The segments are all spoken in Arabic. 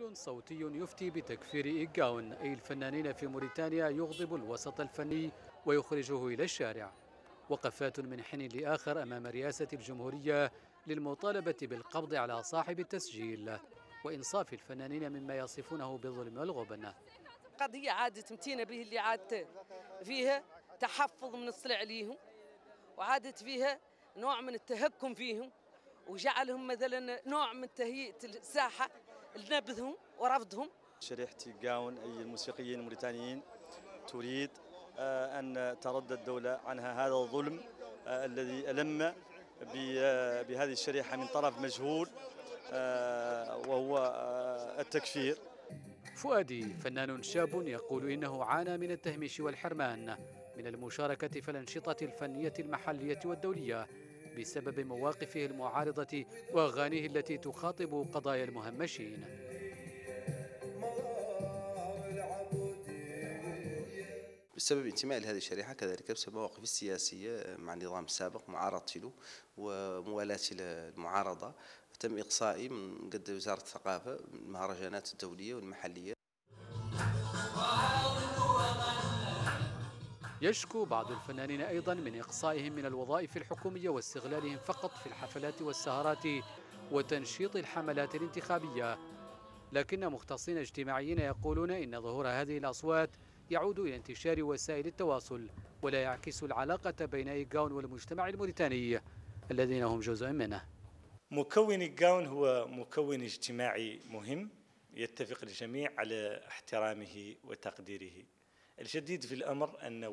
تسجيل صوتي يفتي بتكفير إيجاون أي الفنانين في موريتانيا يغضب الوسط الفني ويخرجه إلى الشارع وقفات من حين لآخر أمام رئاسة الجمهورية للمطالبة بالقبض على صاحب التسجيل وإنصاف الفنانين مما يصفونه بالظلم والغبن قضية عادة تمتينا به اللي عاد فيها تحفظ من الصلع عليهم وعادت فيها نوع من التهكم فيهم وجعلهم مثلا نوع من تهيئة الساحة لنابذهم ورفضهم شريحتي قاون أي الموسيقيين الموريتانيين تريد آه، أن ترد الدولة عنها هذا الظلم آه، الذي ألم آه، بهذه الشريحة من طرف مجهول وهو التكفير فؤادي فنان شاب يقول إنه عانى من التهميش والحرمان من المشاركة في الأنشطة الفنية المحلية والدولية بسبب مواقفه المعارضة وأغانيه التي تخاطب قضايا المهمشين بسبب انتمائي لهذه الشريحة كذلك بسبب مواقفي السياسية مع النظام السابق معارضتي له وموالاتي للمعارضة تم إقصائي من قد وزارة الثقافة المهرجانات الدولية والمحلية يشكو بعض الفنانين أيضا من إقصائهم من الوظائف الحكومية واستغلالهم فقط في الحفلات والسهرات وتنشيط الحملات الانتخابية لكن مختصين اجتماعيين يقولون إن ظهور هذه الأصوات يعود إلى انتشار وسائل التواصل ولا يعكس العلاقة بين إيجاون والمجتمع الموريتاني الذين هم جزء منه مكون إيجاون هو مكون اجتماعي مهم يتفق الجميع على احترامه وتقديره الجديد في الأمر أن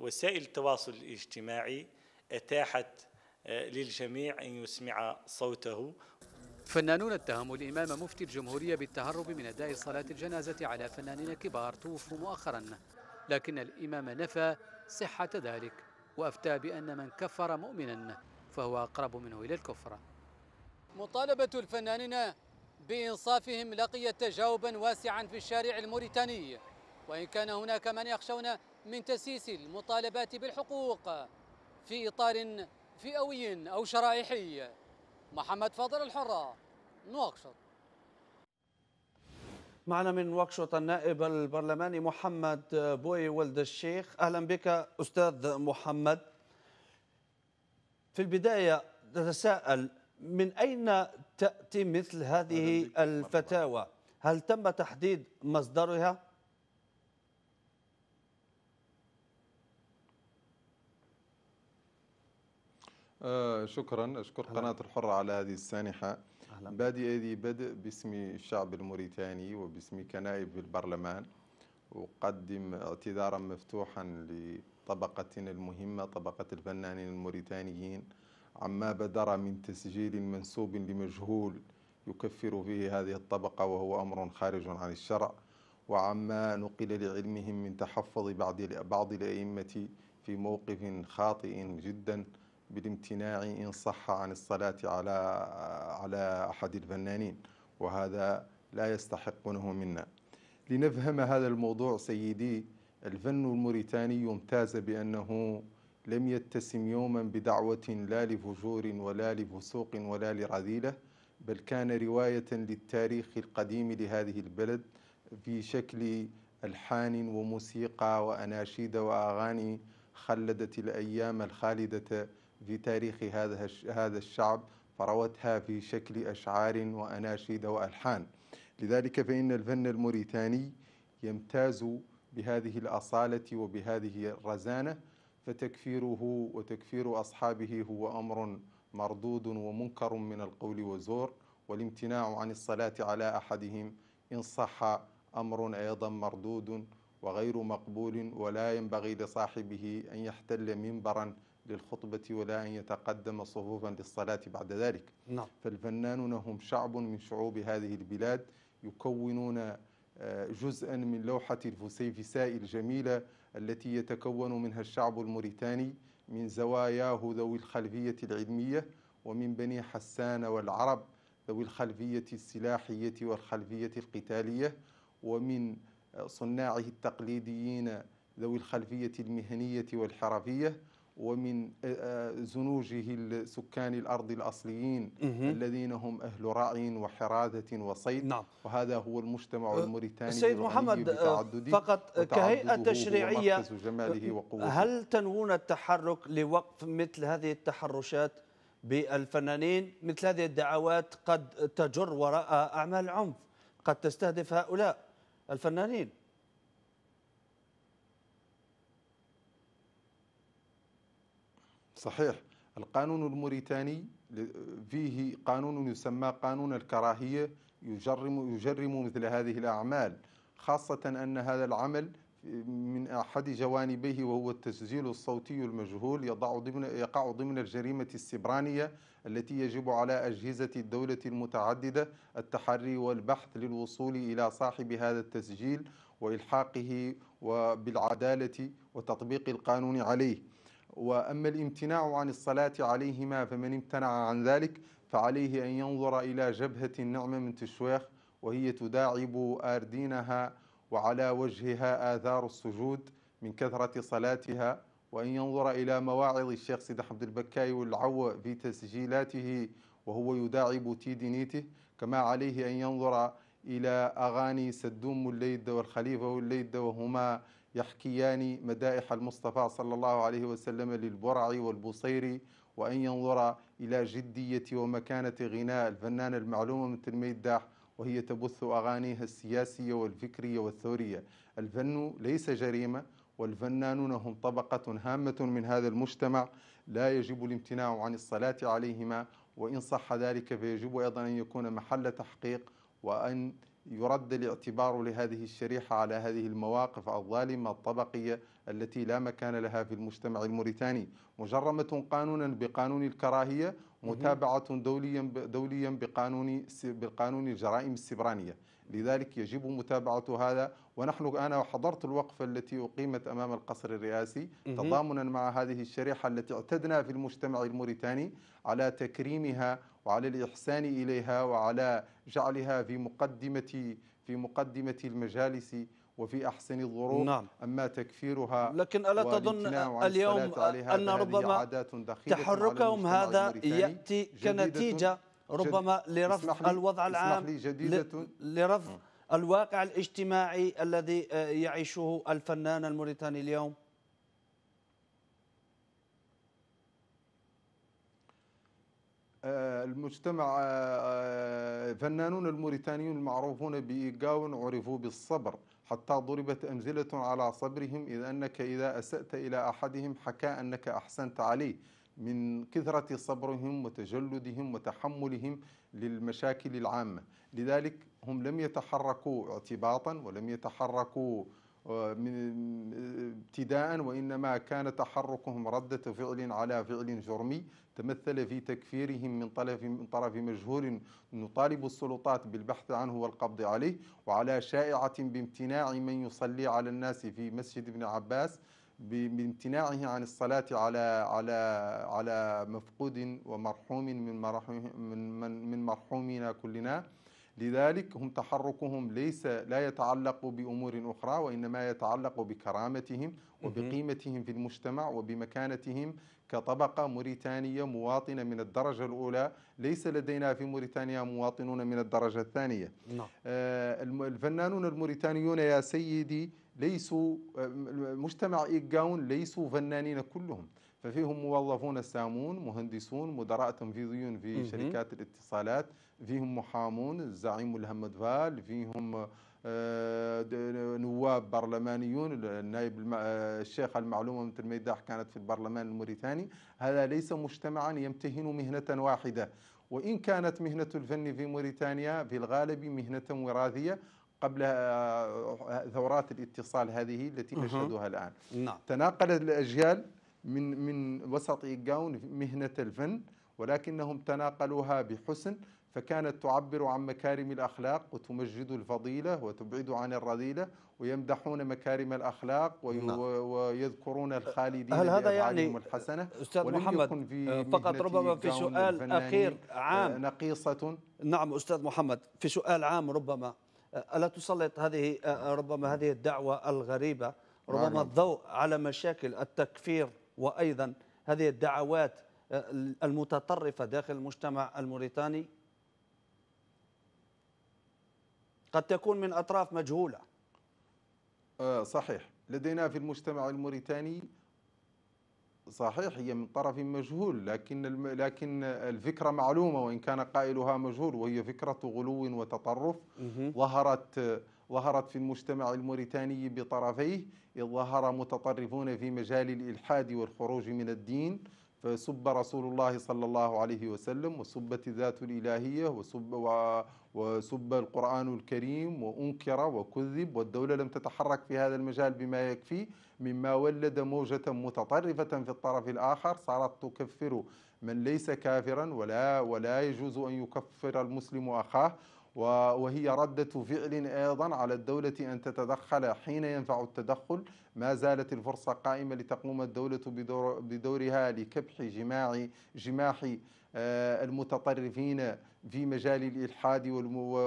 وسائل التواصل الاجتماعي أتاحت آه، للجميع أن يسمع صوته فنانون اتهموا الإمام مفتي الجمهورية بالتهرب من أداء صلاة الجنازة على فنانين كبار توفوا مؤخرا لكن الإمام نفى صحة ذلك وأفتى بأن من كفر مؤمنا فهو أقرب منه إلى الكفر مطالبة الفنانين بإنصافهم لقيت تجاوبا واسعا في الشارع الموريتاني وإن كان هناك من يخشون من تسييس المطالبات بالحقوق في إطار فئوي أو شرائحي محمد فاضل الحرة نواكشوط معنا من نواكشوط النائب البرلماني محمد بوي ولد الشيخ أهلا بك أستاذ محمد في البداية نتساءل من أين تأتي مثل هذه الفتاوى هل تم تحديد مصدرها؟ آه شكرا أشكر أهلا. قناة الحرة على هذه السانحة أهلا. بادي هذه بدء باسم الشعب الموريتاني وباسمي كنائب في البرلمان أقدم اعتذارا مفتوحا لطبقتنا المهمة طبقة الفنانين الموريتانيين عما بدر من تسجيل منسوب لمجهول يكفر فيه هذه الطبقة وهو أمر خارج عن الشرع وعما نقل لعلمهم من تحفظ بعض بعض الأئمة في موقف خاطئ جداً بالامتناع إن صح عن الصلاة على على أحد الفنانين وهذا لا يستحقونه منا لنفهم هذا الموضوع سيدي الفن الموريتاني امتاز بأنه لم يتسم يوما بدعوة لا لفجور ولا لفسوق ولا لرذيلة بل كان رواية للتاريخ القديم لهذه البلد في شكل ألحان وموسيقى وأناشيد وأغاني خلدت الأيام الخالدة في تاريخ هذا هذا الشعب فروتها في شكل أشعار وأناشيد وألحان لذلك فإن الفن الموريتاني يمتاز بهذه الأصالة وبهذه الرزانة فتكفيره وتكفير أصحابه هو أمر مردود ومنكر من القول والزور والامتناع عن الصلاة على أحدهم إن صح أمر أيضا مردود وغير مقبول ولا ينبغي لصاحبه أن يحتل منبرا للخطبة ولا أن يتقدم صفوفا للصلاة بعد ذلك نعم. فالفنانون هم شعب من شعوب هذه البلاد يكونون آه، جزءا من لوحة الفسيفساء الجميلة التي يتكون منها الشعب الموريتاني من زواياه ذوي الخلفية العلمية ومن بني حسان والعرب ذوي الخلفية السلاحية والخلفية القتالية ومن آه، صناعه التقليديين ذوي الخلفية المهنية والحرفية ومن آه، آه، زنوجه السكان الأرض الأصليين الذين هم أهل رعي وحرادة وصيد نعم. وهذا هو المجتمع أه، الموريتاني السيد محمد فقط كهيئة تشريعية جماله هل تنوون التحرك لوقف مثل هذه التحرشات بالفنانين مثل هذه الدعوات قد تجر وراء أعمال عنف قد تستهدف هؤلاء الفنانين صحيح القانون الموريتاني فيه قانون يسمى قانون الكراهية يجرم, يجرم مثل هذه الأعمال خاصة أن هذا العمل من أحد جوانبه وهو التسجيل الصوتي المجهول يضع ضمن يقع ضمن الجريمة السبرانية التي يجب على أجهزة الدولة المتعددة التحري والبحث للوصول إلى صاحب هذا التسجيل وإلحاقه وبالعدالة وتطبيق القانون عليه وأما الامتناع عن الصلاة عليهما فمن امتنع عن ذلك فعليه أن ينظر إلى جبهة النعمة من تشويخ وهي تداعب آردينها وعلى وجهها آثار السجود من كثرة صلاتها وأن ينظر إلى مواعظ الشيخ سيد حمد البكاي والعو في تسجيلاته وهو يداعب تيدينيته كما عليه أن ينظر إلى أغاني سدوم الليد والخليفة والليد وهما يحكيان مدائح المصطفى صلى الله عليه وسلم للبرع والبصيري وأن ينظر إلى جدية ومكانة غناء الفنانة المعلومة من تلميذ داح وهي تبث أغانيها السياسية والفكرية والثورية الفن ليس جريمة والفنانون هم طبقة هامة من هذا المجتمع لا يجب الامتناع عن الصلاة عليهما وإن صح ذلك فيجب أيضا أن يكون محل تحقيق وأن يرد الاعتبار لهذه الشريحة على هذه المواقف الظالمة الطبقية التي لا مكان لها في المجتمع الموريتاني مجرمة قانونا بقانون الكراهية متابعة دوليا دوليا بقانون بقانون الجرائم السبرانية لذلك يجب متابعة هذا ونحن أنا حضرت الوقفة التي أقيمت أمام القصر الرئاسي تضامنا مع هذه الشريحة التي اعتدنا في المجتمع الموريتاني على تكريمها وعلى الإحسان إليها وعلى جعلها في مقدمة في مقدمة المجالس وفي أحسن الظروف نعم. أما تكفيرها لكن ألا تظن اليوم أن ربما تحركهم هذا يأتي كنتيجة ربما لرفض الوضع العام لرفض آه. الواقع الاجتماعي الذي آه، يعيشه الفنان الموريتاني اليوم آه، المجتمع آه، فنانون الموريتانيون المعروفون بإيقاون عرفوا بالصبر حتى ضربت أمثلة على صبرهم إذ أنك إذا أسأت إلى أحدهم حكى أنك أحسنت عليه من كثرة صبرهم وتجلدهم وتحملهم للمشاكل العامة لذلك هم لم يتحركوا اعتباطا ولم يتحركوا آه، من ابتداء وإنما كان تحركهم ردة فعل على فعل جرمي تمثل في تكفيرهم من طرف من طرف مجهول نطالب السلطات بالبحث عنه والقبض عليه وعلى شائعة بامتناع من يصلي على الناس في مسجد ابن عباس بامتناعه عن الصلاة على على على مفقود ومرحوم من من من, من مرحومنا كلنا لذلك هم تحركهم ليس لا يتعلق بأمور أخرى وإنما يتعلق بكرامتهم وبقيمتهم في المجتمع وبمكانتهم كطبقة موريتانية مواطنة من الدرجة الأولى ليس لدينا في موريتانيا مواطنون من الدرجة الثانية نعم. آه، الفنانون الموريتانيون يا سيدي ليسوا آه، مجتمع إيجاون ليسوا فنانين كلهم ففيهم موظفون سامون مهندسون مدراء تنفيذيون في شركات الاتصالات فيهم محامون الزعيم الهمد فال فيهم آه، نواب برلمانيون النائب آه، الشيخ المعلومة مثل ميداح كانت في البرلمان الموريتاني هذا ليس مجتمعا يمتهن مهنة واحدة وإن كانت مهنة الفن في موريتانيا في الغالب مهنة وراثية قبل ثورات الاتصال هذه التي نشهدها الآن نعم. تناقلت الأجيال من من وسط إيجاون مهنة الفن ولكنهم تناقلوها بحسن فكانت تعبر عن مكارم الأخلاق وتمجد الفضيلة وتبعد عن الرذيلة ويمدحون مكارم الأخلاق وي نعم. ويذكرون الخالدين هل هذا يعني الحسنة أستاذ محمد في آه، فقط ربما في سؤال أخير عام آه، نقيصة نعم أستاذ محمد في سؤال عام ربما ألا تسلط هذه آه، آه، ربما نعم. هذه الدعوة الغريبة نعم، ربما نعم. الضوء على مشاكل التكفير وأيضا هذه الدعوات آه، المتطرفة داخل المجتمع الموريتاني قد تكون من أطراف مجهولة صحيح لدينا في المجتمع الموريتاني صحيح هي من طرف مجهول لكن لكن الفكره معلومه وان كان قائلها مجهول وهي فكره غلو وتطرف ظهرت ظهرت في المجتمع الموريتاني بطرفيه ظهر متطرفون في مجال الإلحاد والخروج من الدين فسب رسول الله صلى الله عليه وسلم وسبت الذات الإلهية وسب, و... وسب القرآن الكريم وأنكر وكذب والدولة لم تتحرك في هذا المجال بما يكفي مما ولد موجة متطرفة في الطرف الآخر صارت تكفر من ليس كافرا ولا ولا يجوز أن يكفر المسلم أخاه وهي ردة فعل أيضا على الدولة أن تتدخل حين ينفع التدخل ما زالت الفرصة قائمة لتقوم الدولة بدور بدورها لكبح جماع جماح آه، المتطرفين في مجال الإلحاد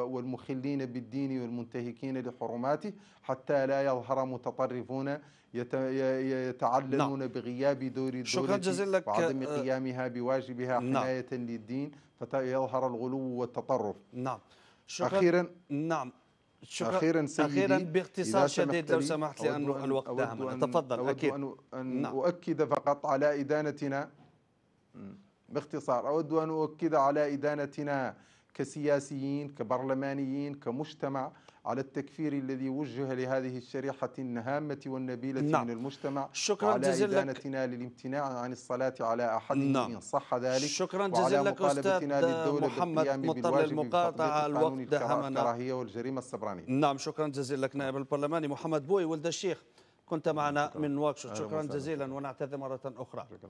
والمخلين بالدين والمنتهكين لحرماته حتى لا يظهر متطرفون يتعلمون نعم. بغياب دور الدولة شكرا جزيلا لك وعدم آه، قيامها بواجبها نعم. حماية نعم. للدين فيظهر الغلو والتطرف نعم شكرا أخيرا نعم شكرا أخيرا سيدي أخيرا باختصار شديد لو سمحت لأنه الوقت داهمنا تفضل أود أكيد أن, أن نعم. أؤكد فقط على إدانتنا باختصار أود أن أؤكد على إدانتنا كسياسيين كبرلمانيين كمجتمع على التكفير الذي وجه لهذه الشريحة الهامة والنبيلة نعم. من المجتمع شكرا على إدانتنا للامتناع عن الصلاة على أحد نعم. إن صح ذلك شكرا جزيلا لك أستاذ محمد مضطر للمقاطعة الوقت دهمنا والجريمة السبرانية نعم شكرا جزيلا لك نائب البرلماني محمد بوي ولد الشيخ كنت معنا من واكشوط شكرا جزيلا ونعتذر مرة أخرى شكرا.